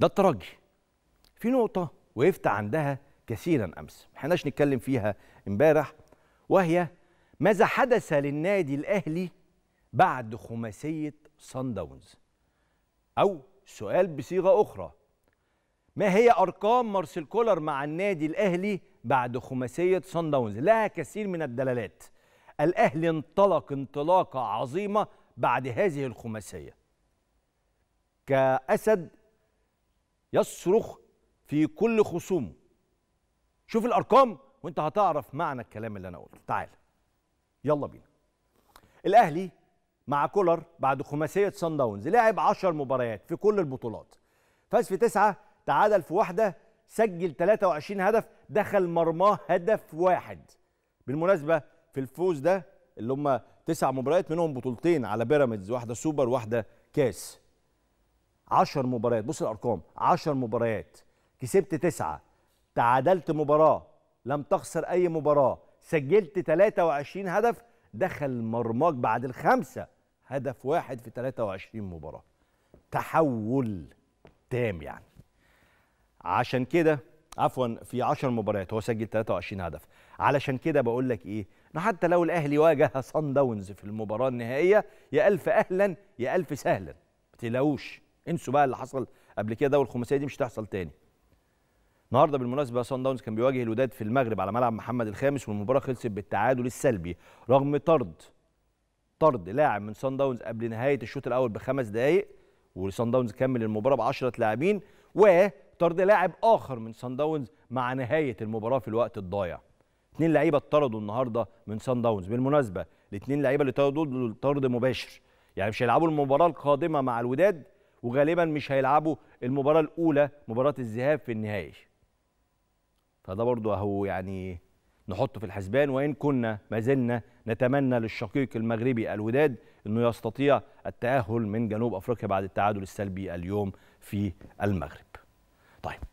ده الترجي في نقطة وقفت عندها كثيرا أمس ما نتكلم فيها امبارح وهي ماذا حدث للنادي الأهلي بعد خماسية صن داونز أو سؤال بصيغة أخرى ما هي أرقام مارسيل كولر مع النادي الأهلي بعد خماسية صن داونز لها كثير من الدلالات الأهلي انطلق انطلاقة عظيمة بعد هذه الخماسية كأسد يصرخ في كل خصومه شوف الارقام وانت هتعرف معنى الكلام اللي انا قلته تعال يلا بينا الاهلي مع كولر بعد خماسيه سان داونز لعب 10 مباريات في كل البطولات فاز في تسعه تعادل في واحده سجل 23 هدف دخل مرماه هدف واحد بالمناسبه في الفوز ده اللي هم تسع مباريات منهم بطولتين على بيراميدز واحده سوبر واحده كاس 10 مباريات بص الارقام 10 مباريات كسبت تسعة تعادلت مباراه لم تخسر اي مباراه سجلت 23 هدف دخل مرماك بعد الخمسه هدف واحد في 23 مباراه تحول تام يعني عشان كده عفوا في 10 مباريات هو سجل 23 هدف علشان كده بقول لك ايه حتى لو الاهلي واجه صن داونز في المباراه النهائيه يا الف اهلا يا الف سهلا ما تلاقوش انسوا بقى اللي حصل قبل كده ده والخماسيه دي مش هتحصل تاني النهارده بالمناسبه سان داونز كان بيواجه الوداد في المغرب على ملعب محمد الخامس والمباراه خلصت بالتعادل السلبي رغم طرد طرد لاعب من سان داونز قبل نهايه الشوط الاول بخمس دقائق وسان داونز كمل المباراه ب 10 لاعبين وطرد لاعب اخر من سان داونز مع نهايه المباراه في الوقت الضايع اثنين لعيبه اتطردوا النهارده من سان داونز بالمناسبه الاثنين لعيبه اللي دول طرد مباشر يعني مش هيلعبوا المباراه القادمه مع الوداد وغالبا مش هيلعبوا المباراه الاولى مباراه الذهاب في النهائي فده برضو اهو يعني نحطه في الحسبان وان كنا ما زلنا نتمنى للشقيق المغربي الوداد انه يستطيع التاهل من جنوب افريقيا بعد التعادل السلبي اليوم في المغرب طيب